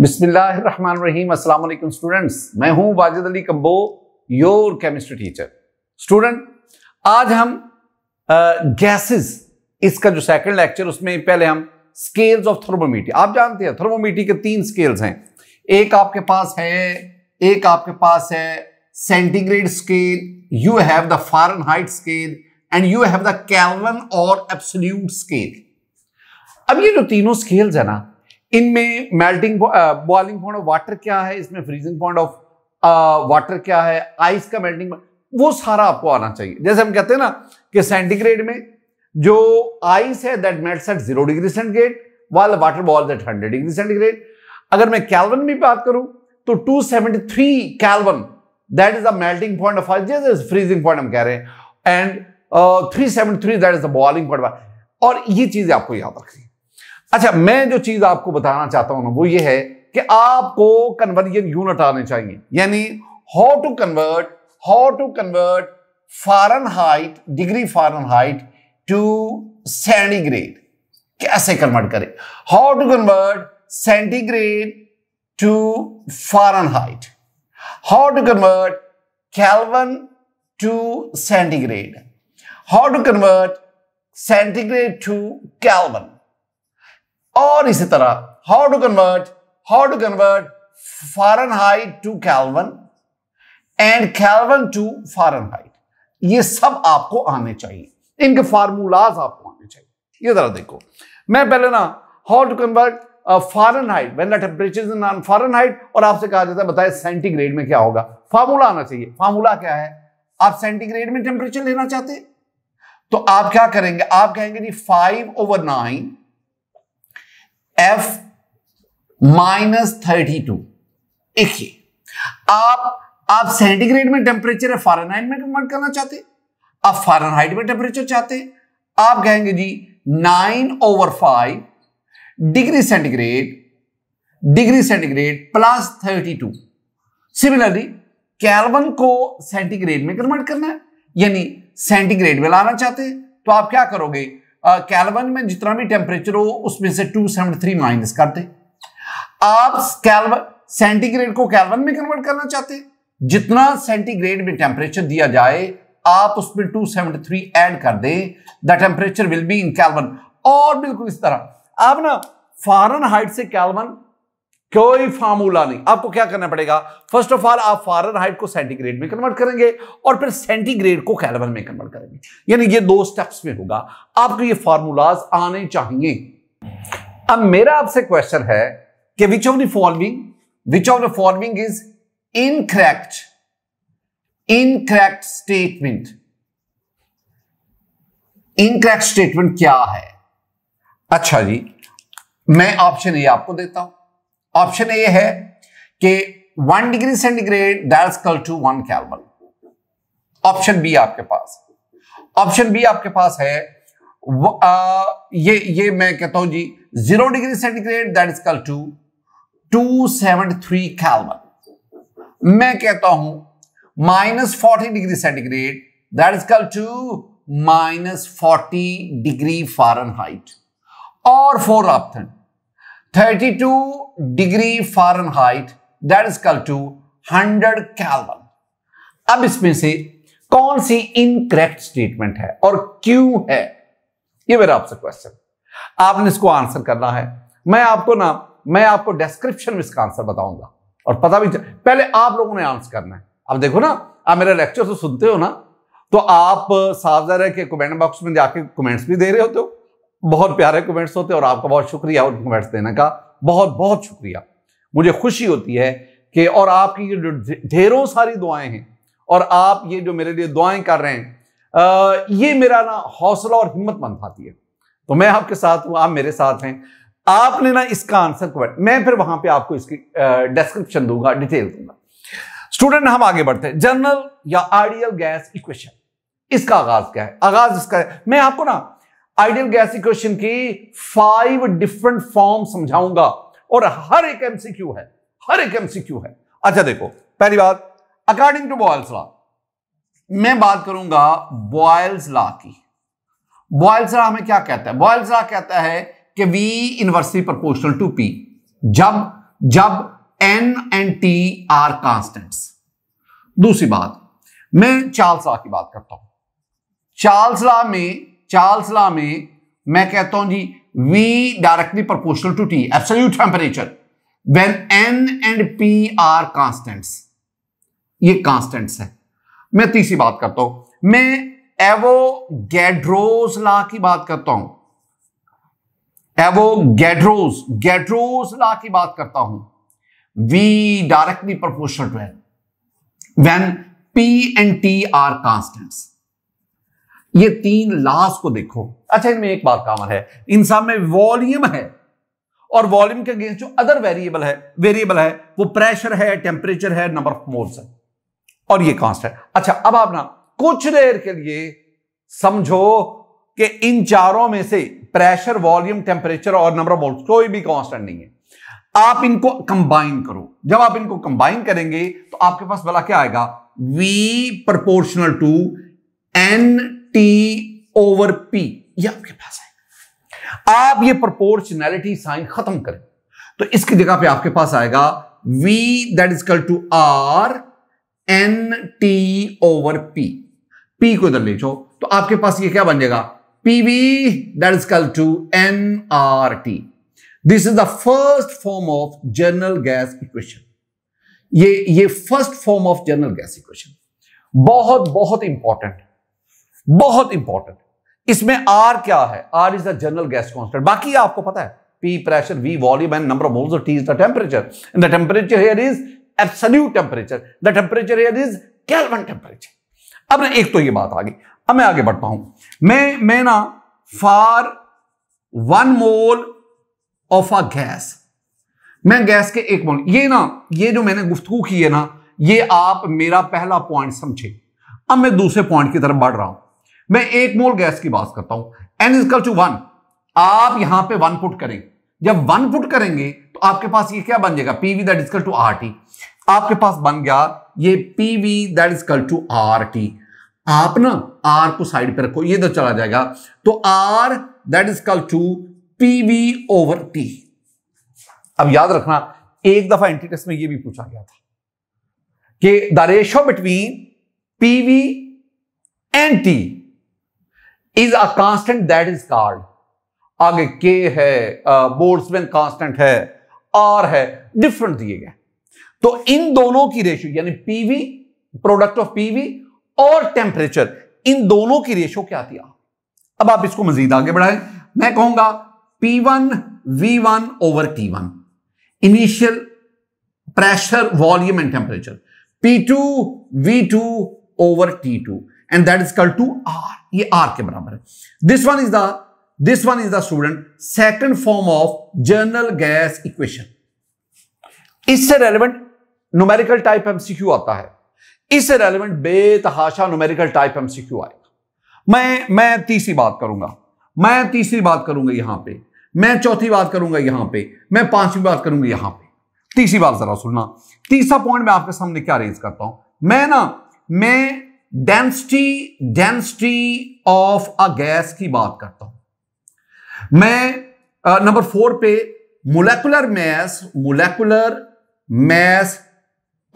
बिस्मिल्लाम अस्सलाम स्टूडेंट्स मैं हूं वाजिद अली कब्बो योर केमिस्ट्री टीचर स्टूडेंट आज हम गैसेस इसका जो सेकंड लेक्चर उसमें पहले हम स्केल्स ऑफ थर्मोमीटी आप जानते हैं थर्मोमीटी के तीन स्केल्स हैं एक आपके पास है एक आपके पास है centigrade scale you have the हाइट scale and you have the Kelvin और एब्सोल्यूट स्केल अब ये जो तीनों स्केल्स है ना इनमें melting boiling point of water क्या है इसमें फ्रीजिंग पॉइंट ऑफ वाटर क्या है आइस का मेल्टिंग वो सारा आपको आना चाहिए जैसे हम कहते हैं ना कि सेंटीग्रेड में जो आइस है that melts at zero degree centigrade while water boil at hundred degree centigrade अगर मैं कैलवन में बात करूं तो two seventy three Kelvin that is the melting point of ice जैसे फ्रीजिंग पॉइंट हम कह रहे हैं and three seventy three that is the boiling point और ये चीजें आपको याद रखनी अच्छा मैं जो चीज आपको बताना चाहता हूं ना वो ये है कि आपको कन्वर्जन यूनिट आने चाहिए यानी how to convert how to convert Fahrenheit degree Fahrenheit to centigrade कैसे कन्वर्ट करें how to convert centigrade to Fahrenheit how to convert Kelvin to centigrade how to convert centigrade to Kelvin और इसी तरह how to convert how to convert Fahrenheit to Kelvin and Kelvin to हाइट ये सब आपको आने चाहिए इनके फार्मूलाज आपको आने चाहिए ये जरा देखो मैं पहले ना हाउ टू कन्वर्ट हाइट वेन द टेम्परेचर इन और आपसे कहा जाता है बताए सेंटीग्रेड में क्या होगा फार्मूला आना चाहिए फार्मूला क्या है आप सेंटीग्रेड में टेम्परेचर लेना चाहते तो आप क्या करेंगे आप कहेंगे जी five over nine F minus thirty two देखिए आप आप सेंटीग्रेड में टेम्परेचर है में कन्वर्ट करना चाहते आप फारेनहाइट में टेम्परेचर चाहते आप कहेंगे जी nine over five degree centigrade degree centigrade plus thirty two similarly Kelvin को सेंटीग्रेड में कन्वर्ट करना है यानी सेंटीग्रेड में लाना चाहते तो आप क्या करोगे कैलवन में जितना भी टेम्परेचर हो उसमें से 273 माइनस कर दे आप कैलवन सेंटीग्रेड को कैलवन में कन्वर्ट करना चाहते हैं जितना सेंटीग्रेड में टेम्परेचर दिया जाए आप उसमें 273 एड कर दे the temperature will be in Kelvin और बिल्कुल इस तरह आप ना फॉरन हाइट से कैलवन कोई फार्मूला नहीं आपको क्या करना पड़ेगा फर्स्ट ऑफ ऑल आप फॉरन हाइट को सेंटीग्रेड में कन्वर्ट करेंगे और फिर सेंटीग्रेड को कैलवन में कन्वर्ट करेंगे यानी ये दो स्टेप्स में होगा आपको ये फार्मूलाज आने चाहिए अब मेरा आपसे क्वेश्चन है कि which of the following which of the following is incorrect incorrect statement incorrect statement क्या है अच्छा जी मैं ऑप्शन ये आपको देता हूं ऑप्शन ए है कि one degree centigrade that equal to one Kelvin option B आपके पास ऑप्शन बी आपके पास है आ, ये ये मैं कहता हूं जी zero degree centigrade that is equal to two seven three Kelvin मैं कहता हूं minus forty degree centigrade that is equal to minus forty degree Fahrenheit और four option 32 degree Fahrenheit that is equal to 100 Kelvin अब इसमें से कौन सी incorrect statement है और क्यों है ये मेरा आपसे क्वेश्चन आपने इसको आंसर करना है मैं आपको ना मैं आपको डिस्क्रिप्शन में इसका आंसर बताऊंगा और पता भी पहले आप लोगों ने आंसर करना है अब देखो ना आप मेरा लेक्चर तो सुनते हो ना तो आप साफ जाहिर है कि कमेंट बॉक्स में जाके कमेंट्स भी दे रहे होते हो बहुत प्यारे कमेंट्स होते और आपका बहुत शुक्रिया उन कमेंट्स देने का बहुत बहुत शुक्रिया मुझे खुशी होती है कि और आपकी ये जो ढेरों सारी दुआएं हैं और आप ये जो मेरे लिए दुआएं कर रहे हैं ये मेरा ना हौसला और हिम्मत बनवाती है तो मैं आपके साथ हूँ आप मेरे साथ हैं आपने ना इसका आंसर कमेंट मैं फिर वहां पर आपको इसकी डिस्क्रिप्शन दूंगा डिटेल दूंगा स्टूडेंट हम आगे बढ़ते हैं जनरल या आइडियल गैस इक्वेशन इसका आगाज क्या है आगाज इसका है मैं आपको ना आइडियल गैस इक्वेशन की फाइव डिफरेंट फॉर्म समझाऊंगा और हर एक एमसीक्यू है हर एक एमसीक्यू है अच्छा देखो पहली बात अकॉर्डिंग टू बॉयल्स लॉ मैं बात करूंगा बॉयल्स लॉ की बॉयल्स लॉ हमें क्या कहता है बॉयल्स लॉ कहता है कि v inversely proportional to p जब जब n and t are constants दूसरी बात मैं चार्ल्स लॉ की बात करता हूं चार्ल्स लॉ में चार्ल्स ला में मैं कहता हूं जी V directly proportional to T absolute temperature when N and P are constants ये कांस्टेंट्स है मैं तीसरी बात करता हूं मैं एवो गैड्रोज ला की बात करता हूं एवो गैड्रोज गैड्रोज ला की बात करता हूं V directly proportional to N when P and T are constants ये तीन लास्ट को देखो अच्छा इनमें एक बात कामन है इन सब में वॉल्यूम है और वॉल्यूम के अगेंस्ट जो अदर वेरिएबल है वेरिएबल है वो प्रेशर है टेम्परेचर है नंबर ऑफ मोल्स है और ये कॉन्स्ट है अच्छा अब आप ना कुछ देर के लिए समझो कि इन चारों में से प्रेशर वॉल्यूम टेम्परेचर और नंबर ऑफ मोल्स कोई भी कॉन्स्टेंट नहीं है आप इनको कंबाइन करो जब आप इनको कंबाइन करेंगे तो आपके पास भला क्या आएगा V proportional to N T over P ये आपके पास है आप ये प्रोपोर्शनैलिटी साइन खत्म करें तो इसकी जगह पे आपके पास आएगा V that is equal to R N T over P P को इधर ले जाओ तो आपके पास ये क्या बन जाएगा P V that is equal to N R T this is the first form of general gas equation ये ये first form of general gas equation बहुत बहुत इंपॉर्टेंट बहुत इंपॉर्टेंट इसमें आर क्या है R is the general gas constant बाकी आपको पता है P pressure V volume and number of moles T is the temperature and the temperature here is absolute temperature the temperature here is kelvin temperature अब एक तो ये बात आ गई अब मैं आगे बढ़ता हूं मैं मैं ना for one mole of a gas मैं गैस के एक मोल ये ना ये जो मैंने गुफ्तु की है ना ये आप मेरा पहला पॉइंट समझे अब मैं दूसरे पॉइंट की तरफ बढ़ रहा हूं मैं एक मोल गैस की बात करता हूं एन इजकल टू वन आप यहां पे वन पुट करें जब वन पुट करेंगे तो आपके पास ये क्या बन जाएगा PV that is equal to R T आपके पास बन गया ये PV that is equal to R T आप ना आर को साइड पे रखो ये तो चला जाएगा तो R that is equal to PV over T अब याद रखना एक दफा एंटी टेस्ट में ये भी पूछा गया था कि the ratio between PV and T is a constant that is called आगे के है बोर्ड्समैन कांस्टेंट है आर है डिफरेंट दिए गए तो इन दोनों की रेशियो यानी पीवी प्रोडक्ट ऑफ पीवी और टेम्परेचर इन दोनों की रेशियो क्या थी अब आप इसको मजीद आगे बढ़ाएं मैं कहूंगा P one V one over T one initial pressure volume and temperature P two V two over T two and that is equal to R ये आर के बराबर है this one is the this one is the student second form of general gas equation इससे relevant numerical type MCQ आता है इससे relevant बेतहाशा numerical type MCQ आएगा मैं मैं तीसरी बात करूंगा मैं तीसरी बात करूंगा यहां पे मैं चौथी बात करूंगा यहां पे मैं पांचवी बात करूंगा यहां पे तीसरी बात जरा सुनना तीसरा पॉइंट मैं आपके सामने क्या रेज करता हूं मैं ना मैं density density of a gas की बात करता हूं मैं नंबर फोर पे molecular mass molecular mass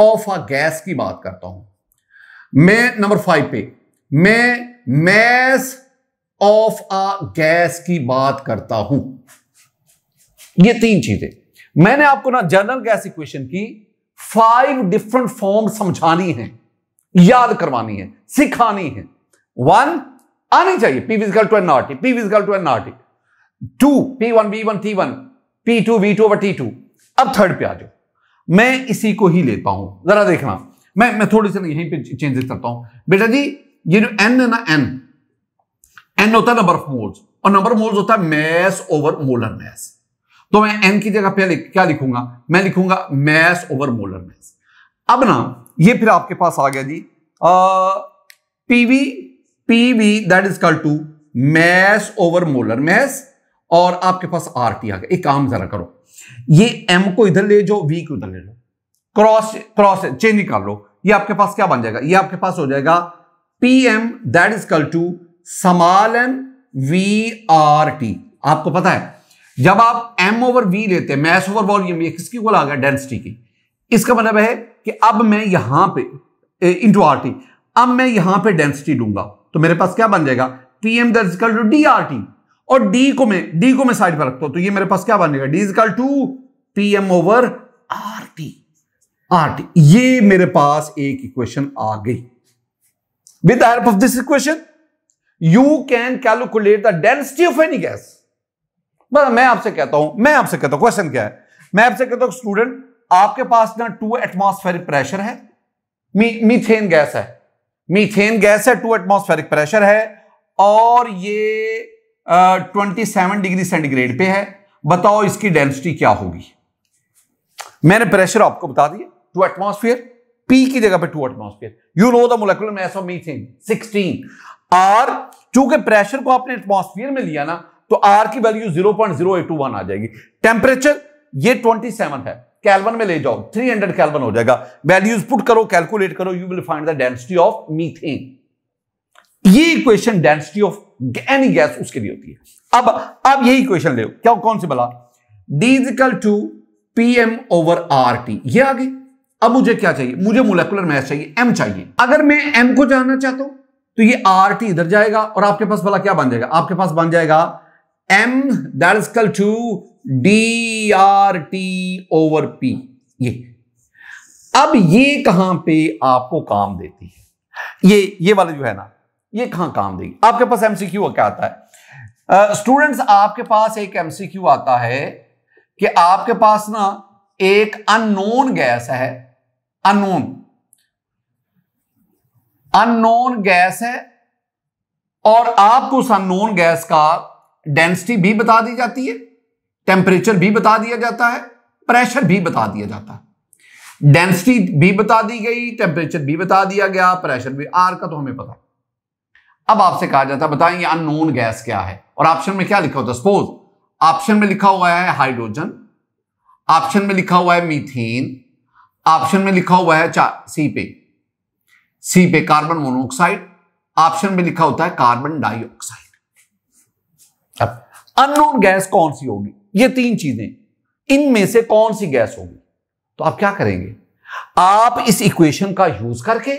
of a gas की बात करता हूं मैं नंबर फाइव पे मैं मैस ऑफ अ गैस की बात करता हूं ये तीन चीजें मैंने आपको ना जनरल गैस इक्वेशन की फाइव डिफरेंट फॉर्म समझानी है याद करवानी है सिखानी है वन आनी चाहिए P is equal to N naught P is equal to N naught to P one V one T one P two V two over T two अब थर्ड पे आ जाओ मैं इसी को ही लेता हूं जरा देखना मैं मैं थोड़ी सी यहीं पे चेंजेस करता हूं बेटा जी ये जो एन है ना एन एन होता है नंबर ऑफ मोल्स और नंबर मोल्स होता है मैस ओवर मोलर मैस तो मैं एन की जगह पे क्या लिखूंगा मैं लिखूंगा मैस ओवर मोलर मैस अब ना ये फिर आपके पास आ गया जी PV PV that is equal to mass over molar mass और आपके पास आर टी आ गया एक काम जरा करो ये एम को इधर ले जाओ वी को इधर ले लो क्रॉस क्रॉस चेंज निकाल लो ये आपके पास क्या बन जाएगा ये आपके पास हो जाएगा P M that is equal to small M V R T आपको पता है जब आप एम ओवर वी लेते हैं मैस ओवर वॉल्यूम ये किसकी इक्वल आ गया डेंसिटी की इसका मतलब है कि अब मैं यहां पे इंटू आर टी अब मैं यहां पे डेंसिटी लूंगा तो मेरे पास क्या बन जाएगा PM is equal to D R T और डी को मैं डी को मैं साइड पर रखता हूं तो ये मेरे पास क्या बन जाएगा D is equal to M over R T R T ये मेरे पास एक इक्वेशन आ गई with the help of this equation you can calculate the density of any मतलब मैं आपसे कहता हूं मैं आपसे कहता हूं क्वेश्चन क्या है मैं आपसे कहता हूं स्टूडेंट आपके पास ना टू एटमॉस्फेरिक प्रेशर है मी, मीथेन गैस है मीथेन गैस है टू एटमॉस्फेरिक प्रेशर है और ये ट्वेंटी सेवन डिग्री सेंटीग्रेड पे है बताओ इसकी डेंसिटी क्या होगी मैंने प्रेशर आपको बता दिया टू एटमॉस्फेयर पी की जगह पे two atmosphere you know the molecular mass of methane 16 R चूंकि प्रेशर को आपने एटमॉस्फेयर में लिया ना तो आर की वैल्यू 0.0821 आ जाएगी टेम्परेचर ये 27 है कैलवन में ले जाओ 300 हंड्रेड कैलवन हो जाएगा वैल्यूज पुट करो कैलकुलेट करो you will find the density of methane ये equation density of any gas उसके लिए होती है अब अब यही इक्वेशन ले क्या कौन सी भला D is equal to P M over R T ये आ गई अब मुझे क्या चाहिए मुझे मोलेकुलर मैथ चाहिए एम चाहिए अगर मैं एम को जानना चाहता हूं तो ये आर टी इधर जाएगा और आपके पास भला क्या बन जाएगा आपके पास बन जाएगा M that is equal to D R T over P ये अब ये कहां पे आपको काम देती है ये ये वाला जो है ना ये कहां काम देगी आपके पास एमसीक्यू क्या आता है स्टूडेंट्स uh, आपके पास एक एमसीक्यू आता है कि आपके पास ना एक अननोन गैस है अननोन अननोन गैस है और आपको उस अननोन गैस का डेंसिटी भी बता दी जाती है टेम्परेचर भी बता दिया जाता है प्रेशर भी बता दिया जाता है डेंसिटी भी बता दी गई टेम्परेचर भी बता दिया गया प्रेशर भी आर का तो हमें पता अब आपसे कहा जाता है बताएं ये अननोन गैस क्या है और ऑप्शन में क्या लिखा होता है सपोज ऑप्शन में लिखा हुआ है हाइड्रोजन ऑप्शन में लिखा हुआ है मीथेन ऑप्शन में लिखा हुआ है सी पे सी पे कार्बन मोनोऑक्साइड ऑप्शन में लिखा होता है कार्बन डाइऑक्साइड अब अननोन गैस कौन सी होगी ये तीन चीजें इनमें से कौन सी गैस होगी तो आप क्या करेंगे आप इस इक्वेशन का यूज करके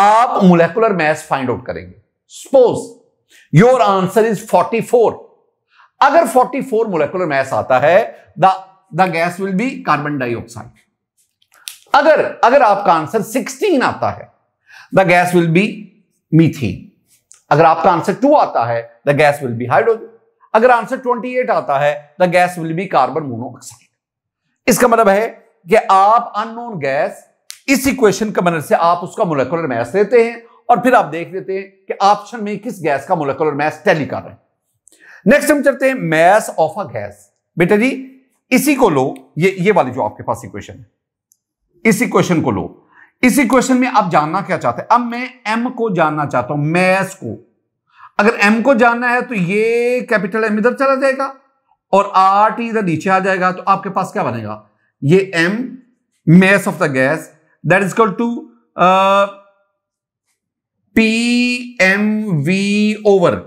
आप मोलेकुलर मैस फाइंड आउट करेंगे सपोज योर आंसर इज 44 अगर 44 मोलेकुलर मैस आता है the the gas will be carbon dioxide अगर अगर आपका आंसर 16 आता है the gas will be methane अगर आपका आंसर 2 आता है the gas will be hydrogen अगर आंसर 28 आता है the gas will be carbon monoxide इसका मतलब है कि आप अननोन गैस इस इक्वेशन के मदद से आप उसका मोलिकुलर मैस लेते हैं और फिर आप देख लेते हैं कि ऑप्शन में किस गैस का मोलिकुलर मैस टैली कर रहे हैं नेक्स्ट हम चलते हैं मैस ऑफ अ गैस बेटा जी इसी को लो ये ये वाली जो आपके पास इक्वेशन है इस इक्वेशन को लो इस इक्वेशन में आप जानना क्या चाहते हैं अब मैं एम को जानना चाहता हूं मैस को अगर एम को जानना है तो ये कैपिटल एम इधर चला जाएगा और आर टी इधर नीचे आ जाएगा तो आपके पास क्या बनेगा ये M mass of the gas that is equal to P M V over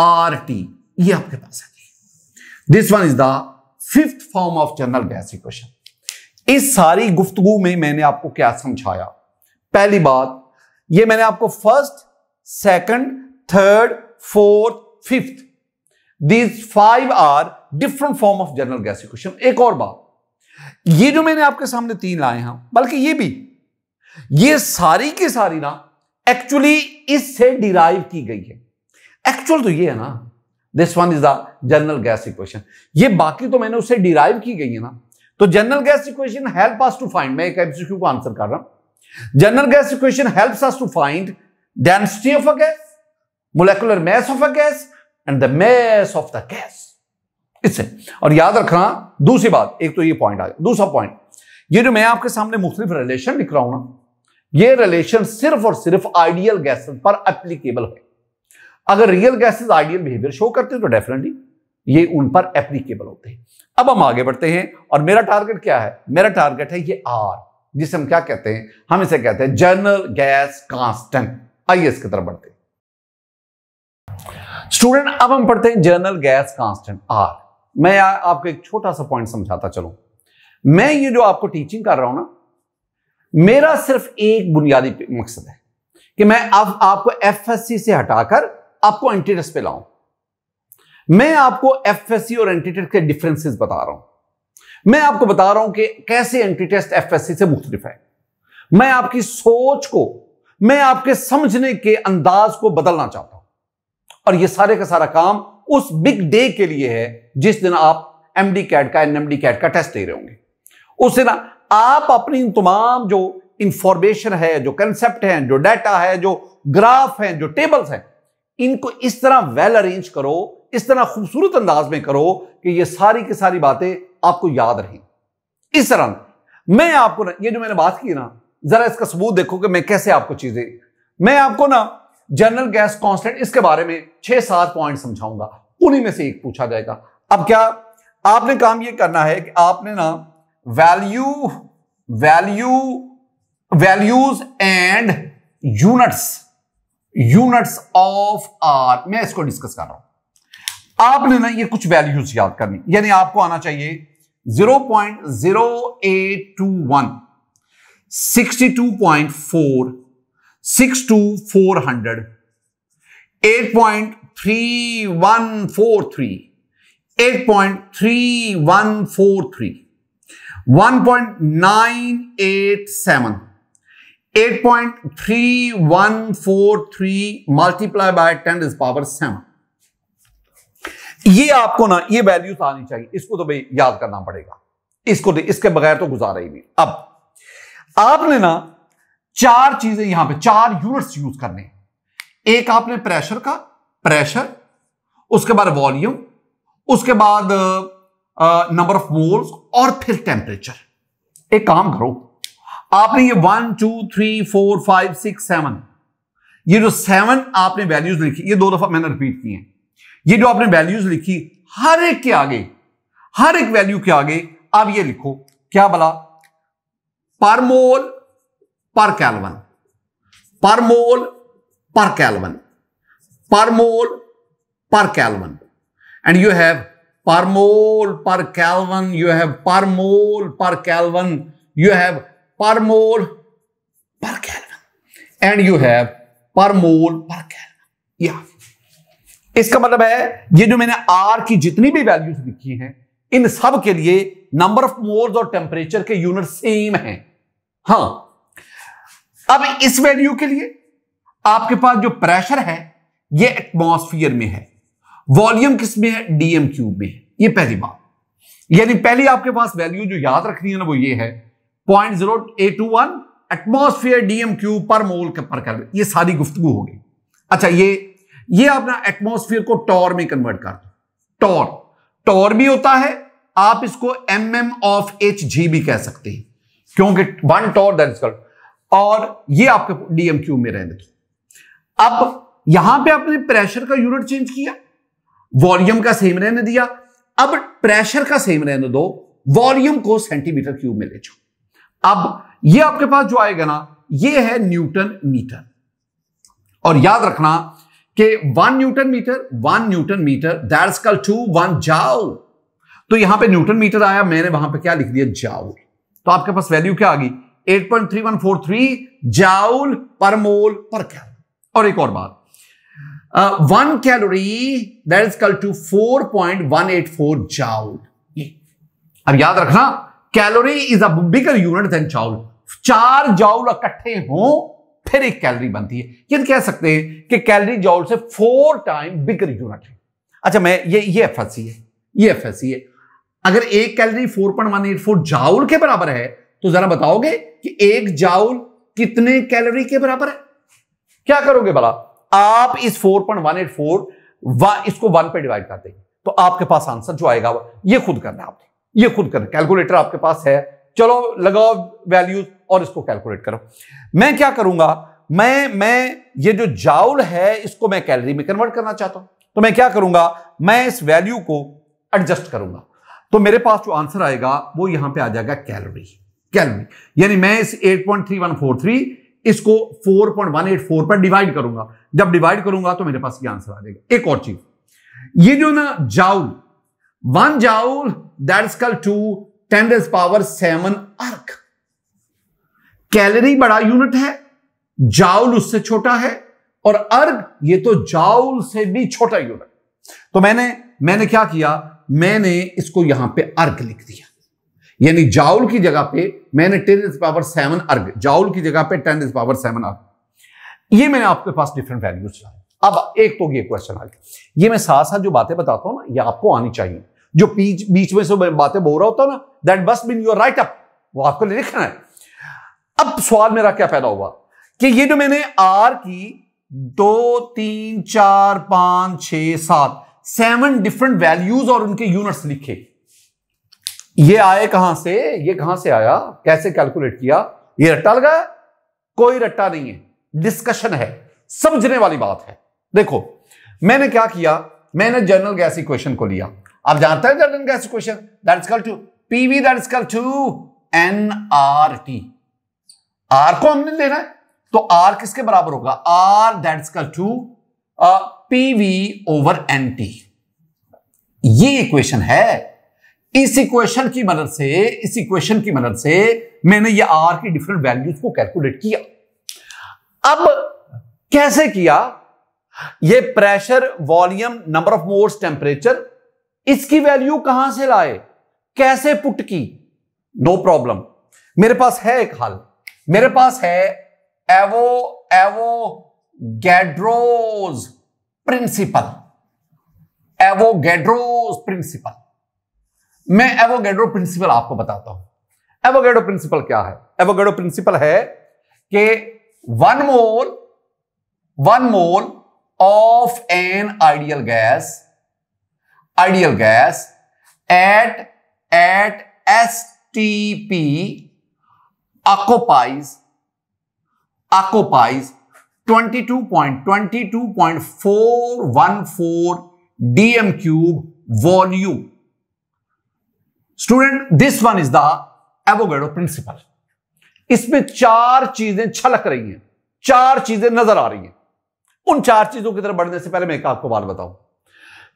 R T ये आपके पास आ गई this one is the fifth form of general gas equation इस सारी गुफ्तगु में मैंने आपको क्या समझाया पहली बात ये मैंने आपको first second third fourth fifth these five are different form of general gas equation एक और बात ये जो मैंने आपके सामने तीन लाए हैं बल्कि ये भी ये सारी की सारी ना एक्चुअली इससे डिराइव की गई है एक्चुअल तो ये है ना this one is the general gas equation ये बाकी तो मैंने उससे डिराइव की गई है ना तो general gas equation help us to find मैं एक एमसीक्यू को आंसर कर रहा हूं general gas equation helps us to find density of a gas molecular mass of a gas and the mass of the gas इससे और याद रखना दूसरी बात एक तो ये पॉइंट आ गया दूसरा पॉइंट ये जो मैं आपके सामने मुख्तलिफ रिलेशन लिख रहा हूं ना ये रिलेशन सिर्फ और सिर्फ आइडियल गैस पर एप्लीकेबल है अगर real gases ideal behaviour show करते हैं तो डेफिनेटली ये उन पर एप्लीकेबल होते हैं अब हम आगे बढ़ते हैं और मेरा टारगेट क्या है मेरा टारगेट है ये आर जिसे हम क्या कहते हैं हम इसे कहते हैं जनरल गैस कांस्टेंट आइए इसकी तरफ बढ़ते हैं स्टूडेंट अब हम पढ़ते हैं जर्नल गैस कांस्टेंट आर मैं आपको एक छोटा सा पॉइंट समझाता चलो मैं ये जो आपको टीचिंग कर रहा हूं ना मेरा सिर्फ एक बुनियादी मकसद है कि मैं अब आपको एफएससी से हटाकर आपको एंटीटस पे लाऊं मैं आपको एफएससी और एंटीटेट के डिफरेंसेस बता रहा हूं मैं आपको बता रहा हूं कि कैसे एंटीटेस्ट एफएससी से मुख्तलिफ है मैं आपकी सोच को मैं आपके समझने के अंदाज को बदलना चाहता हूं और ये सारे का सारा काम उस बिग डे के लिए है जिस दिन आप एमडी कैट का एनएमडी कैट का टेस्ट दे रहे होंगे उस दिन आप अपनी तमाम जो इंफॉर्मेशन है जो कंसेप्ट है जो डाटा है जो ग्राफ है जो टेबल्स हैं इनको इस तरह वेल अरेंज करो इस तरह खूबसूरत अंदाज में करो कि ये सारी की सारी बातें आपको याद रहें इस तरह मैं आपको ना ये जो मैंने बात की ना जरा इसका सबूत देखो कि मैं कैसे आपको चीजें मैं आपको ना जनरल गैस कांस्टेंट इसके बारे में छह सात पॉइंट समझाऊंगा उन्हीं में से एक पूछा जाएगा अब क्या आपने काम ये करना है कि आपने ना value value values and units units of R मैं इसको डिस्कस कर रहा हूं आपने ना ये कुछ वैल्यूज याद करनी यानी आपको आना चाहिए 0.0821 62.4 six two four hundred eight point three one four three eight point three one four three one point nine eight seven eight point three one four three multiply by ten is power seven ये आपको ना ये values आनी चाहिए इसको तो भाई याद करना पड़ेगा इसको तो, इसके बगैर तो गुजारा ही नहीं अब आपने ना चार चीजें यहां पे चार यूनिट्स यूज करने एक आपने प्रेशर का प्रेशर उसके बाद वॉल्यूम उसके बाद नंबर ऑफ मोल्स और फिर टेम्परेचर एक काम करो आपने ये one two three four five six seven ये जो सेवन आपने वैल्यूज लिखी ये दो दफा मैंने रिपीट की है ये जो आपने वैल्यूज लिखी हर एक के आगे हर एक वैल्यू के आगे आप ये लिखो क्या बोला पर मोल पर कैलवन पर मोल पर कैलवन पर मोल पर कैलवन एंड यू हैव पर मोल पर कैलवन यू हैव पर मोल पर कैलवन यू हैव पर मोल पर कैलवन एंड यू हैव पर मोल पर कैलवन या इसका मतलब है ये जो मैंने आर की जितनी भी वैल्यूज लिखी हैं इन सब के लिए नंबर ऑफ मोल्स और टेम्परेचर के यूनिट सेम है हां अब इस वैल्यू के लिए आपके पास जो प्रेशर है ये एटमॉस्फेयर में है वॉल्यूम किस में है डीएम क्यूब में है ये पहली बात यानी पहली आपके पास वैल्यू जो याद रखनी है ना वो ये है point zero eight two one atmosphere DM cube per mole पर कर ये सारी गुफ्तगु होगी अच्छा ये ये अपना एटमोसफियर को टॉर में कन्वर्ट कर दो टॉर टॉर भी होता है आप इसको M M of H G भी कह सकते हैं क्योंकि one torr that is called और ये आपके डीएम क्यूब में रहने की अब यहां पे आपने प्रेशर का यूनिट चेंज किया वॉल्यूम का सेम रहने दिया अब प्रेशर का सेम रहने दो वॉल्यूम को सेंटीमीटर क्यूब में ले जाओ अब ये आपके पास जो आएगा ना ये है न्यूटन मीटर और याद रखना कि one newton metre one newton metre that's equal to one जाओ तो यहां पे न्यूटन मीटर आया मैंने वहां पे क्या लिख दिया जाओ तो आपके पास वैल्यू क्या आ गई 8.3143 जाउल पर मोल पर कैलोरी और एक और बात one calorie that is equal to 4.184 joule अब याद रखना calorie is a bigger unit than joule चार जाउल इकट्ठे हो फिर एक कैलोरी बनती है ये तो कह सकते हैं कि कैलोरी जाउल से फोर टाइम बिगर यूनिट है अच्छा मैं ये ये एफएससी है ये एफएससी है अगर एक कैलोरी 4.184 जाउल के बराबर है तो जरा बताओगे कि एक जाउल कितने कैलोरी के बराबर है क्या करोगे बला आप इस 4.184 इसको वन पे डिवाइड कर देंगे तो आपके पास आंसर जो आएगा ये खुद करना आपने ये खुद करना कैलकुलेटर आपके पास है चलो लगाओ वैल्यूज और इसको कैलकुलेट करो मैं क्या करूंगा मैं मैं ये जो जाउल है इसको मैं कैलरी में कन्वर्ट करना चाहता हूं तो मैं क्या करूंगा मैं इस वैल्यू को एडजस्ट करूंगा तो मेरे पास जो आंसर आएगा वो यहां पे आ जाएगा कैलोरी कैलोरी यानी मैं इस 8.3143 इसको 4.184 पर डिवाइड करूंगा जब डिवाइड करूंगा तो मेरे पास ये आंसर आ जाएगा एक और चीज ये जो ना joule one joule that is equal to ten raise power seven erg calorie बड़ा यूनिट है जाउल उससे छोटा है और अर्ग ये तो जाउल से भी छोटा यूनिट तो मैंने मैंने क्या किया मैंने इसको यहां पे अर्ग लिख दिया यानी जाउल की जगह पे मैंने ten is power seven erg joule की जगह पे टेन इज पावर सेवन अर्ग ये मैंने आपके पास डिफरेंट वैल्यूज लाए अब एक तो ये क्वेश्चन आ गया ये मैं साथ साथ जो बातें बताता हूं ना ये आपको आनी चाहिए जो बीच बीच में से बातें बोल रहा होता ना दैट बस बिन यूर राइट अप वो आपको लिखना है अब सवाल मेरा क्या पैदा हुआ कि ये जो मैंने आर की दो तीन चार पांच छ सात सेवन डिफरेंट वैल्यूज और उनके यूनिट्स लिखे ये आए कहां से ये कहां से आया कैसे कैलकुलेट किया ये रट्टा लगा कोई रट्टा नहीं है डिस्कशन है समझने वाली बात है देखो मैंने क्या किया मैंने जनरल गैस इक्वेशन को लिया आप जानते हैं general gas equation that is equal to PV that is equal to N R T R को हमने लेना है तो आर किसके बराबर होगा R that is equal to PV over N T ये इक्वेशन है इस इक्वेशन की मदद से इस इक्वेशन की मदद से मैंने ये आर की डिफरेंट वैल्यूज को कैलकुलेट किया अब कैसे किया ये pressure volume number of moles temperature इसकी वैल्यू कहां से लाए कैसे पुट की नो no प्रॉब्लम मेरे पास है एक हल मेरे पास है एवो एवो Avogadro's principle Avogadro's principle मैं एवोगेड्रो प्रिंसिपल आपको बताता हूं एवोगेड्रो प्रिंसिपल क्या है एवोगेड्रो प्रिंसिपल है कि one mole one mole of an ideal gas ideal gas at at S T P twenty twenty two two point point four one four DM cube volume student this one is the Avogadro principle इसमें चार चीजें छलक रही हैं चार चीजें नजर आ रही हैं उन चार चीजों की तरफ बढ़ने से पहले मैं एक आपको बात बताऊं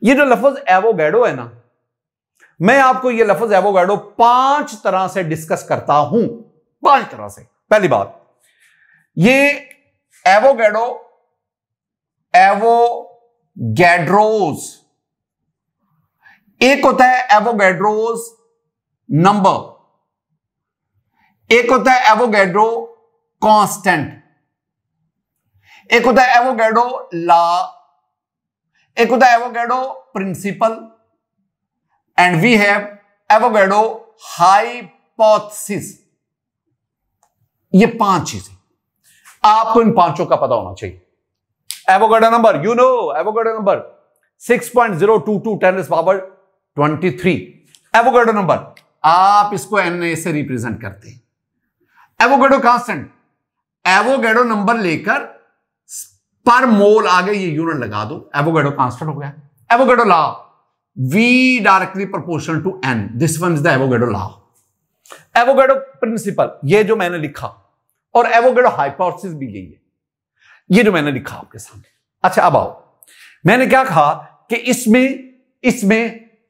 ये जो लफज एवोगेडो है ना मैं आपको ये लफज एवोगेडो पांच तरह से डिस्कस करता हूं पांच तरह से पहली बात ये एवोगेडो गैड्रोज एक होता है एवोगेड्रोज नंबर एक होता है एवोगेड्रो कांस्टेंट एक होता है एवोगेडो लॉ एक होता है Avogadro principle and we have Avogadro hypothesis ये पांच चीजें आपको इन पांचों का पता होना चाहिए Avogadro number you know Avogadro number 6.022 ten is power three Avogadro number आप इसको एन ए से रिप्रेजेंट करते हैं एवोगेडो कांस्टेंट एवोगेडो नंबर लेकर पर मोल आगे ये यूनिट लगा दो एवोगेडो कांस्टेंट हो गया Avogadro law V directly proportional to N this one is the Avogadro law Avogadro principle ये जो मैंने लिखा और एवोगेडो हाइपोथेसिस भी यही है ये जो मैंने लिखा आपके सामने अच्छा अब आओ मैंने क्या कहा कि इसमें इसमें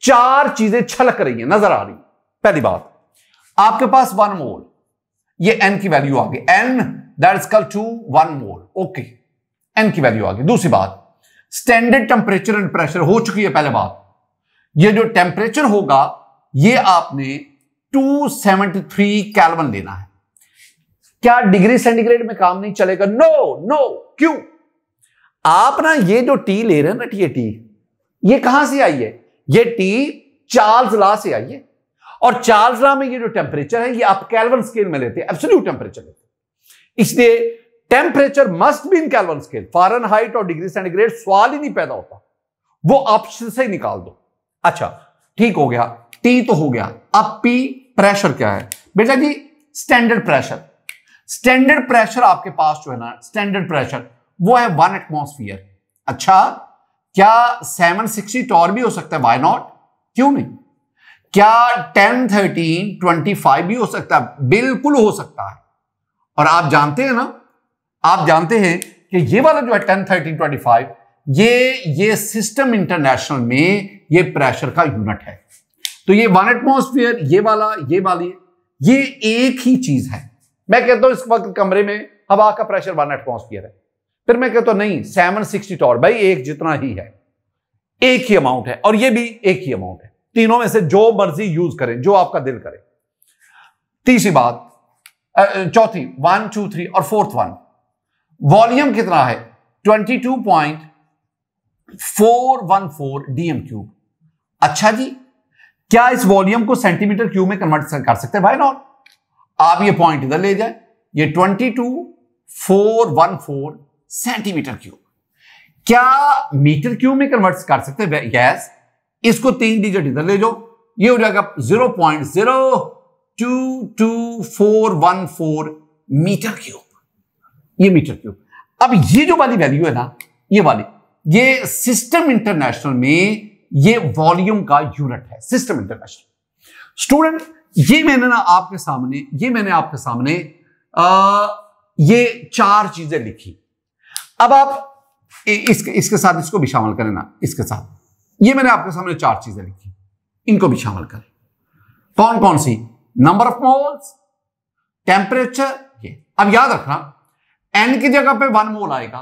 चार चीजें छलक रही हैं नजर आ रही है पहली बात आपके पास वन मोल ये एन की वैल्यू आ गई N that is equal to one mole okay N की वैल्यू आ गई दूसरी बात स्टैंडर्ड टेम्परेचर एंड प्रेशर हो चुकी है पहले बात ये जो टेम्परेचर होगा ये आपने 273 कैलवन लेना है क्या डिग्री सेंटीग्रेड में काम नहीं चलेगा नो नो क्यों आप ना ये जो टी ले रहे हैं ना टी ये टी ये कहां से आई है ये टी चार्ल्स ला से आई है और चार्ल्स ला में ये जो टेम्परेचर है ये आप कैलवन स्केल में लेते हैं एब्सोल्यूट टेम्परेचर लेते इसलिए temperature must be in kelvin scale Fahrenheit और डिग्री सेंटीग्रेड सवाल ही नहीं पैदा होता वो ऑप्शन से निकाल दो अच्छा ठीक हो गया टी तो हो गया अब पी प्रेशर क्या है बेटा जी स्टैंडर्ड प्रेशर स्टैंडर्ड प्रेशर आपके पास जो है ना स्टैंडर्ड प्रेशर वो है वन एटमोस्फियर अच्छा क्या सेवन सिक्सटी टॉर भी हो सकता है वाई नॉट क्यों नहीं क्या टेन थर्टीन ट्वेंटी फाइव भी हो सकता है बिल्कुल हो सकता है और आप जानते हैं ना आप जानते हैं कि ये वाला जो है टेन थर्टीन ट्वेंटी फाइव ये ये सिस्टम इंटरनेशनल में ये प्रेशर का यूनिट है तो ये वन एटमोस्फियर ये वाला ये वाली ये एक ही चीज है मैं कहता हूं इस वक्त कमरे में हवा का प्रेशर वन एटमोस्फियर है फिर मैं कहता हूं नहीं सेवन सिक्सटी टॉर भाई एक जितना ही है एक ही अमाउंट है और ये भी एक ही अमाउंट है तीनों में से जो मर्जी यूज करें जो आपका दिल करे तीसरी बात चौथी वन टू थ्री और फोर्थ वन वॉल्यूम कितना है twenty two point four one four DM cube अच्छा जी क्या इस वॉल्यूम को सेंटीमीटर क्यूब में कन्वर्ट कर सकते हैं भाई नॉट आप ये पॉइंट इधर ले जाए ये twenty two four one four centimetre cube क्या मीटर क्यूब में कन्वर्ट कर सकते हैं यस इसको तीन डिजिट इधर ले जाओ ये हो जाएगा zero point zero two two four one four metre cube ये मीटर क्यूब अब ये जो वाली वैल्यू है ना ये वाली ये सिस्टम इंटरनेशनल में ये वॉल्यूम का यूनिट है सिस्टम इंटरनेशनल स्टूडेंट ये मैंने ना आपके सामने ये मैंने आपके सामने आ, ये चार चीजें लिखी अब आप इसके इसके साथ इसको भी शामिल करें ना इसके साथ ये मैंने आपके सामने चार चीजें लिखी इनको भी शामिल करें कौन कौन सी नंबर ऑफ मोल्स टेम्परेचर ये अब याद रखना एन की जगह पे वन मोल आएगा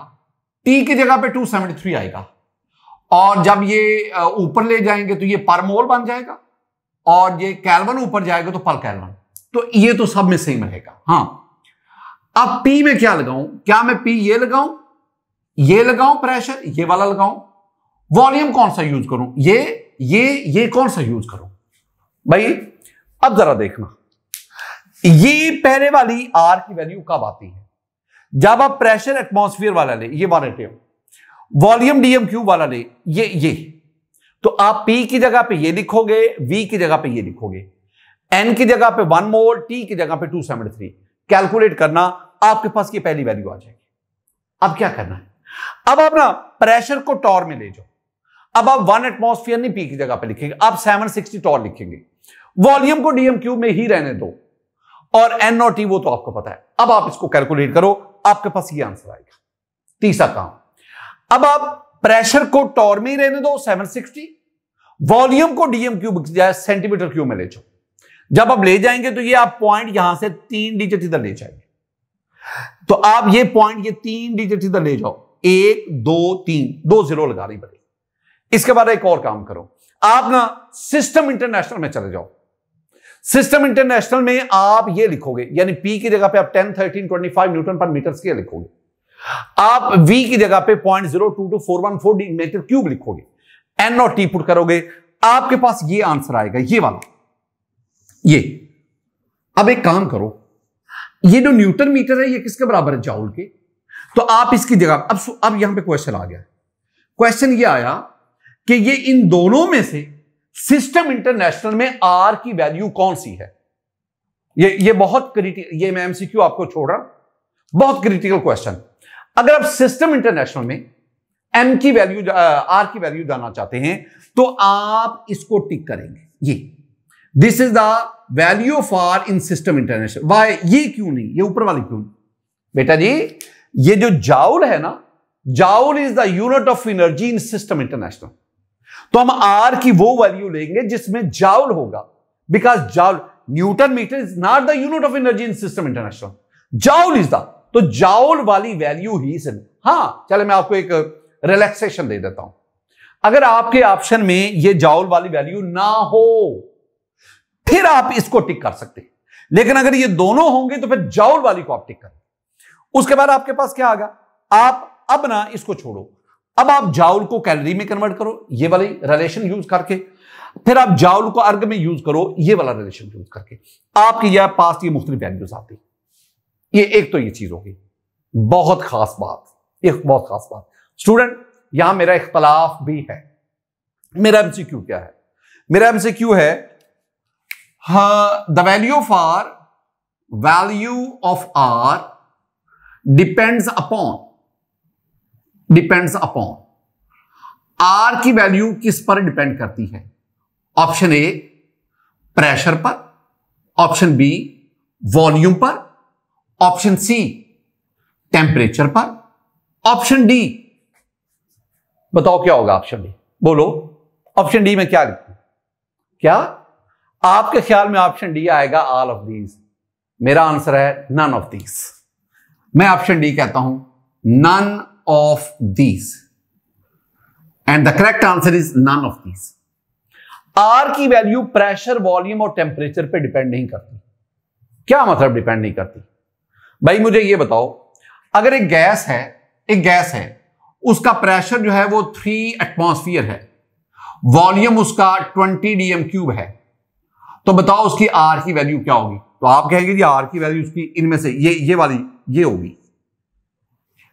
टी की जगह पे टू सेवेंटी थ्री आएगा और जब ये ऊपर ले जाएंगे तो ये पर मोल बन जाएगा और ये कैलवन ऊपर जाएगा तो पर कैलवन तो ये तो सब में सेम रहेगा हाँ अब पी में क्या लगाऊं क्या मैं पी ये लगाऊं ये लगाऊं प्रेशर ये वाला लगाऊं वॉल्यूम कौन सा यूज करूं ये ये ये कौन सा यूज करूं भाई अब जरा देखना ये पहले वाली आर की वैल्यू कब आती है जब आप प्रेशर एटमोसफियर वाला ले ये वाले टेम वॉल्यूम डीएम क्यू वाला ले ये ये तो आप पी की जगह पे ये लिखोगे वी की जगह पे ये लिखोगे एन की जगह पे वन मोल टी की जगह पे टू सेवन थ्री कैलकुलेट करना आपके पास ये पहली वैल्यू आ जाएगी अब क्या करना है अब आप ना प्रेशर को टॉर में ले जाओ अब आप वन एटमोस्फियर नहीं पी की जगह पर लिखेंगे आप सेवन सिक्सटी टॉर लिखेंगे वॉल्यूम को डीएम क्यू में ही रहने दो और एन और टी वो तो आपको पता है अब आप इसको कैलकुलेट करो आपके पास ये आंसर आएगा तीसरा काम अब आप प्रेशर को टॉर में ही रहने दो 760 वॉल्यूम को डीएम क्यूब सेंटीमीटर क्यूब में ले जाओ जब आप ले जाएंगे तो ये आप पॉइंट यहां से तीन डिजिट इधर ले जाएंगे तो आप ये पॉइंट ये तीन डिजिट इधर ले जाओ एक दो तीन दो जीरो लगा रही पड़ेगी इसके बाद एक और काम करो आप ना सिस्टम इंटरनेशनल में चले जाओ सिस्टम इंटरनेशनल में आप ये लिखोगे यानी पी की जगह पे आप 10, 13, 25 न्यूटन पर मीटर स्केल लिखोगे आप वी की जगह पे point zero two two four one four metre cube लिखोगे एन और टी पुट करोगे आपके पास ये आंसर आएगा ये वाला ये अब एक काम करो ये जो न्यूटन मीटर है ये किसके बराबर है जाउल के तो आप इसकी जगह अब अब यहां पे क्वेश्चन आ गया क्वेश्चन ये आया कि ये इन दोनों में से सिस्टम इंटरनेशनल में आर की वैल्यू कौन सी है ये ये बहुत क्रिटिकल ये मैं एमसीक्यू आपको छोड़ रहा हूं बहुत क्रिटिकल क्वेश्चन अगर आप सिस्टम इंटरनेशनल में एम की वैल्यू आर की वैल्यू जाना चाहते हैं तो आप इसको टिक करेंगे ये this is the value of R in system international why ये क्यों नहीं ये ऊपर वाली क्यों नहीं बेटा जी ये जो जाउल है ना joule is the unit of energy in system international तो हम आर की वो वैल्यू लेंगे जिसमें जाउल होगा because joule newton metre is not the unit of energy in system international joule is the तो जाउल वाली वैल्यू ही से हाँ चले मैं आपको एक रिलैक्सेशन uh, दे देता हूं अगर आपके ऑप्शन में ये जाउल वाली वैल्यू ना हो फिर आप इसको टिक कर सकते हैं लेकिन अगर ये दोनों होंगे तो फिर जाउल वाली को आप टिक करें उसके बाद आपके पास क्या आगा आप अब ना इसको छोड़ो अब आप जाउल को कैलोरी में कन्वर्ट करो ये वाली रिलेशन यूज करके फिर आप जाउल को अर्ग में यूज करो ये वाला रिलेशन यूज करके आपके यह पास ये मुख्तलिफ वैल्यूज आती ये एक तो ये चीज होगी बहुत खास बात एक बहुत खास बात स्टूडेंट यहां मेरा इख्तलाफ भी है मेरा एमसीक्यू क्या है मेरा एमसीक्यू है the value R value of R depends upon depends upon R की वैल्यू किस पर डिपेंड करती है ऑप्शन ए प्रेशर पर ऑप्शन बी वॉल्यूम पर ऑप्शन सी टेम्परेचर पर ऑप्शन डी बताओ क्या होगा ऑप्शन डी बोलो ऑप्शन डी में क्या लिखूं क्या आपके ख्याल में ऑप्शन डी आएगा ऑल ऑफ दीज मेरा आंसर है नन ऑफ दीज मैं ऑप्शन डी कहता हूं none of these? And the correct answer is none of these. R की वैल्यू प्रेशर वॉल्यूम और टेम्परेचर पे डिपेंड नहीं करती क्या मतलब डिपेंड नहीं करती भाई मुझे ये बताओ अगर एक गैस है एक गैस है उसका प्रेशर जो है वो थ्री एटमॉस्फेयर है वॉल्यूम उसका ट्वेंटी डीएम क्यूब है तो बताओ उसकी आर की वैल्यू क्या होगी तो आप कहेंगे जी आर की वैल्यू उसकी इनमें से ये ये वाली ये होगी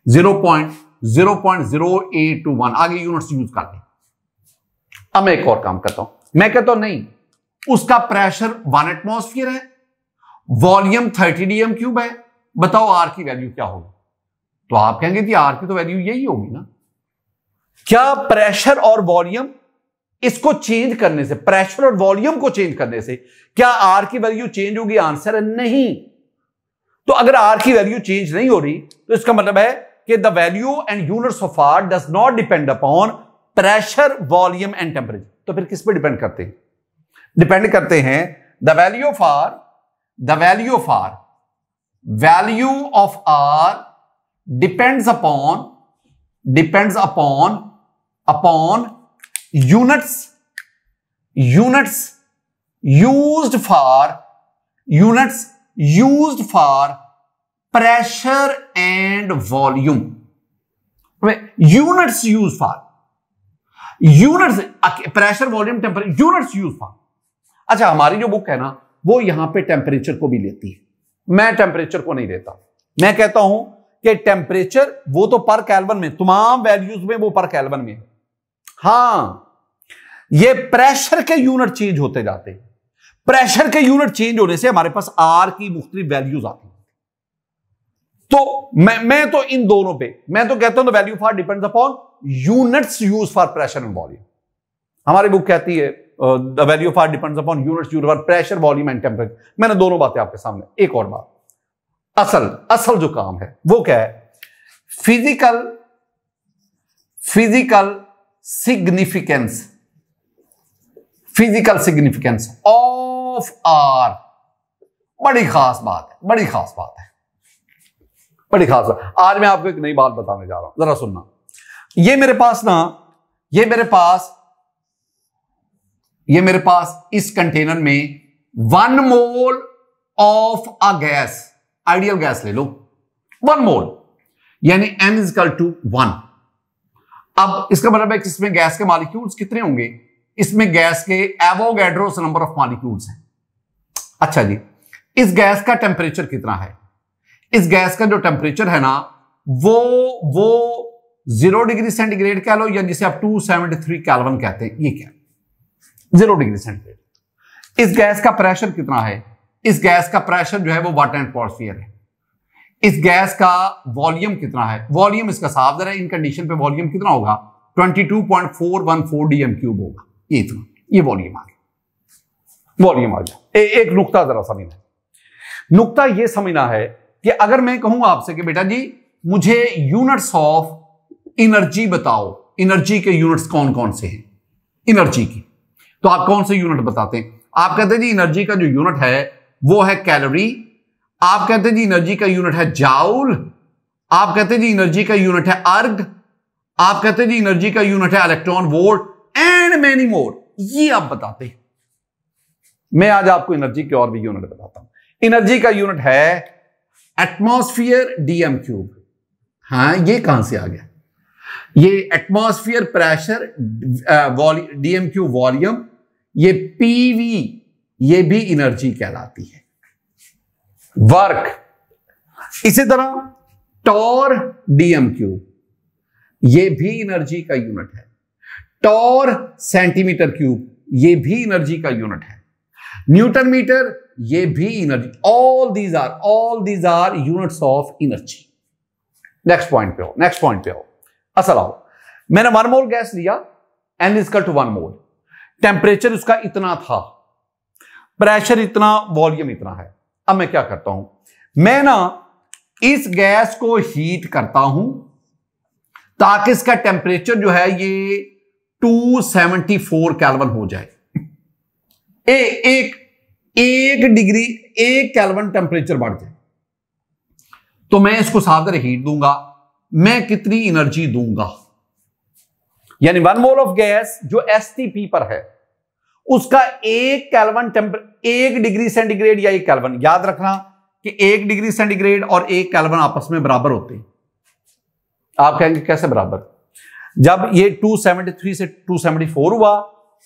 zero point zero point zero eight two one आगे यूनिट्स यूज करते अब मैं एक और काम करता हूं मैं कहता हूं नहीं उसका प्रेशर वन एटमोस्फियर है वॉल्यूम थर्टी डीएम क्यूब है बताओ आर की वैल्यू क्या होगी तो आप कहेंगे कि आर की तो वैल्यू यही होगी ना क्या प्रेशर और वॉल्यूम इसको चेंज करने से प्रेशर और वॉल्यूम को चेंज करने से क्या आर की वैल्यू चेंज होगी आंसर है नहीं तो अगर आर की वैल्यू चेंज नहीं हो रही तो इसका मतलब है कि the value and units of R does not depend upon pressure volume and temperature तो फिर किस पर डिपेंड करते हैं डिपेंड करते हैं the value of R the value of R value of R depends upon depends upon upon units units used for units used for pressure and volume units use for units pressure volume temperature units use for अच्छा हमारी जो book है ना वो यहां पे temperature को भी लेती है मैं टेम्परेचर को नहीं लेता मैं कहता हूं कि टेम्परेचर वो तो पर कैलवन में तमाम वैल्यूज में वो पर कैलवन में है हां ये प्रेशर के यूनिट चेंज होते जाते हैं प्रेशर के यूनिट चेंज होने से हमारे पास आर की मुख्तलिफ वैल्यूज आती तो मैं मैं तो इन दोनों पे मैं तो कहता हूं value for depends upon units use for pressure and volume हमारी बुक कहती है the value for depends upon units use for pressure volume and temperature मैंने दोनों बातें आपके सामने एक और बात असल असल जो काम है वो क्या है physical physical significance physical significance of R बड़ी खास बात है बड़ी खास बात है बड़ी खास है आज मैं आपको एक नई बात बताने जा रहा हूं जरा सुनना ये मेरे पास ना ये मेरे पास ये मेरे पास इस कंटेनर में one mole of a gas ideal gas ले लो वन मोल यानी एम इजकल टू वन अब इसका मतलब है कि इसमें गैस के मालिक्यूल्स कितने होंगे इसमें गैस के एवोगैड्रोस नंबर ऑफ मालिक्यूल्स हैं अच्छा जी इस गैस का टेम्परेचर कितना है इस गैस का जो टेम्परेचर है ना वो वो जीरो डिग्री सेंटीग्रेड कह लो या जिसे आप टू सेवेंटी थ्री कैलवन कहते हैं ये क्या जीरो डिग्री सेंटीग्रेड इस गैस का प्रेशर कितना है इस गैस का प्रेशर जो है वो वाटर एटमोसफियर है इस गैस का वॉल्यूम कितना है वॉल्यूम इसका साफ दर है इन कंडीशन पे वॉल्यूम कितना होगा 22.414 डीएम क्यूब होगा ये इतना ये वॉल्यूम आ गया वॉल्यूम आ गया एक नुकता जरा समझना नुकता ये समझना है कि अगर मैं कहूं आपसे कि बेटा जी मुझे यूनिट्स ऑफ एनर्जी बताओ एनर्जी के यूनिट्स कौन कौन से हैं इनर्जी की तो आप कौन से यूनिट बताते हैं आप कहते हैं जी एनर्जी का जो यूनिट है वो है कैलोरी आप कहते हैं जी एनर्जी का यूनिट है जाउल आप कहते हैं जी एनर्जी का यूनिट है अर्ग आप कहते हैं जी एनर्जी का यूनिट है electron volt and many more ये आप बताते हैं मैं आज आपको एनर्जी के और भी यूनिट बताता हूं एनर्जी का यूनिट है एटमॉस्फियर डीएम क्यूब हाँ ये कहां से आ गया ये atmosphere pressure dm cube volume ये पीवी ये भी एनर्जी कहलाती है वर्क इसी तरह टॉर डीएम क्यूब ये भी एनर्जी का यूनिट है टॉर सेंटीमीटर क्यूब ये भी एनर्जी का यूनिट है न्यूटन मीटर ये भी energy all these are all these are units of energy next point पे हो नेक्स्ट पॉइंट पे हो असल अच्छा आओ मैंने वन मोल गैस लिया n equal to one mole temperature उसका इतना था प्रेशर इतना वॉल्यूम इतना है अब मैं क्या करता हूं मैं ना इस गैस को हीट करता हूं ताकि इसका टेम्परेचर जो है ये 274 कैलवन हो जाए ए, एक एक डिग्री एक कैलवन टेम्परेचर बढ़ जाए तो मैं इसको सादर हीट दूंगा मैं कितनी एनर्जी दूंगा यानी वन मोल ऑफ गैस जो एस पर है उसका एक कैलवन टेम्पर एक डिग्री सेंटीग्रेड या एक कैलवन याद रखना कि एक डिग्री सेंटीग्रेड और एक कैलवन आपस में बराबर होते हैं आप कहेंगे कैसे बराबर जब ये 273 से 274 हुआ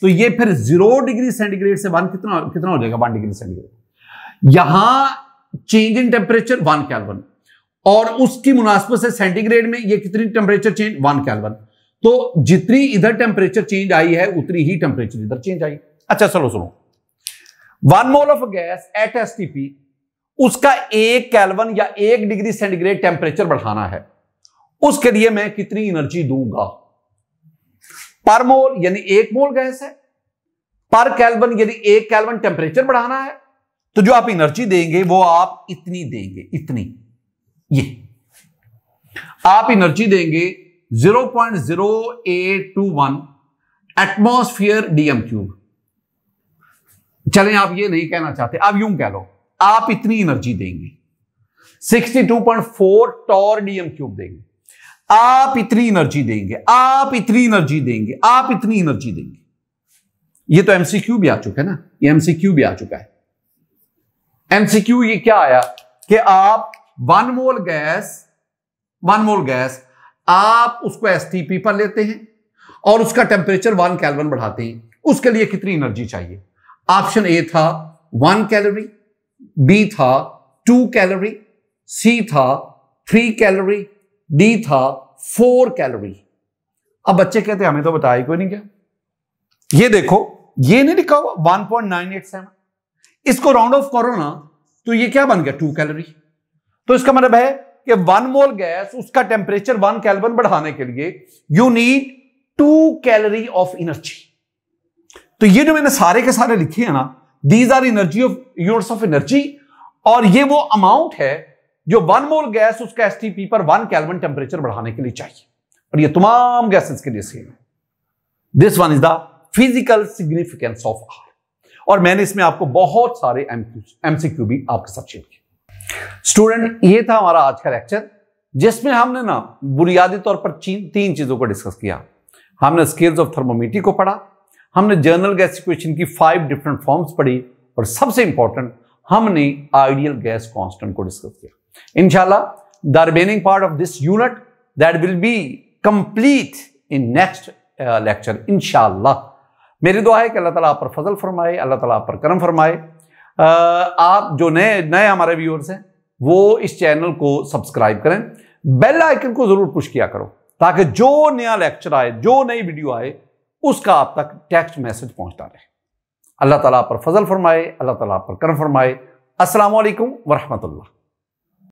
तो ये फिर जीरो डिग्री सेंटीग्रेड से वन कितना कितना हो जाएगा वन डिग्री सेंटीग्रेड यहां change in temperature one kelvin और उसकी मुनासब से सेंटीग्रेड में ये कितनी टेम्परेचर चेंज वन कैलवन तो जितनी इधर टेम्परेचर चेंज आई है उतनी ही टेम्परेचर इधर चेंज आई अच्छा चलो सुनो one mole of gas at एस उसका एक कैलवन या एक डिग्री सेंटीग्रेड टेम्परेचर बढ़ाना है उसके लिए मैं कितनी एनर्जी दूंगा पर मोल यानी एक मोल गैस है पर कैल्बन यदि एक कैलवन टेम्परेचर बढ़ाना है तो जो आप एनर्जी देंगे वो आप इतनी देंगे इतनी ये आप एनर्जी देंगे 0.0821 एटमॉस्फेयर डीएम क्यूब चले आप ये नहीं कहना चाहते आप यूं कह लो आप इतनी एनर्जी देंगे 62.4 टॉर डीएम क्यूब देंगे आप इतनी एनर्जी देंगे आप इतनी एनर्जी देंगे आप इतनी एनर्जी देंगे ये तो एमसीक्यू भी आ चुका है ना ये एमसीक्यू भी आ चुका है एमसीक्यू ये क्या आया कि आप one mole gas one mole gas आप उसको एसटीपी पर लेते हैं और उसका टेम्परेचर वन कैलवन बढ़ाते हैं उसके लिए कितनी एनर्जी चाहिए ऑप्शन ए था वन कैलोरी बी था टू कैलोरी सी था थ्री कैलोरी डी था फोर कैलोरी अब बच्चे कहते हमें तो बताया कोई नहीं क्या ये देखो ये नहीं लिखा हुआ one point nine eight seven इसको राउंड ऑफ करो ना तो ये क्या बन गया टू कैलोरी तो इसका मतलब है कि वन मोल गैस उसका टेम्परेचर वन कैलवन बढ़ाने के लिए you need two calorie of energy तो ये जो मैंने सारे के सारे लिखे हैं ना these are energy of units of energy और ये वो अमाउंट है जो वन मोल गैस उसका एस पर वन कैलवन टेम्परेचर बढ़ाने के लिए चाहिए और ये तमाम गैसेस के लिए सेम है this one is the physical significance of R और मैंने इसमें आपको बहुत सारे एमसीक्यू भी आपके साथ शेयर किए स्टूडेंट ये था हमारा आज का लेक्चर जिसमें हमने ना बुनियादी तौर पर तीन चीजों को डिस्कस किया हमने स्केल्स ऑफ थर्मोमीटर को पढ़ा हमने जर्नल गैस इक्वेशन की फाइव डिफरेंट फॉर्म्स पढ़ी और सबसे इंपॉर्टेंट हमने आइडियल गैस कांस्टेंट को डिस्कस किया Inshallah, the remaining part of this unit that will be complete in next uh, lecture. Inshallah. मेरी दुआ है कि अल्लाह ताला आप पर फजल फरमाए अल्लाह ताला आप पर करम फरमाए uh, आप जो नए नए हमारे व्यूअर्स हैं वो इस चैनल को सब्सक्राइब करें बेल आइकन को जरूर पुश किया करो ताकि जो नया लेक्चर आए जो नई वीडियो आए उसका आप तक टेक्स्ट मैसेज पहुंचता रहे अल्लाह ताला आप पर फजल फरमाए अल्लाह ताला आप पर करम फरमाए असलकम वरहमतुल्ला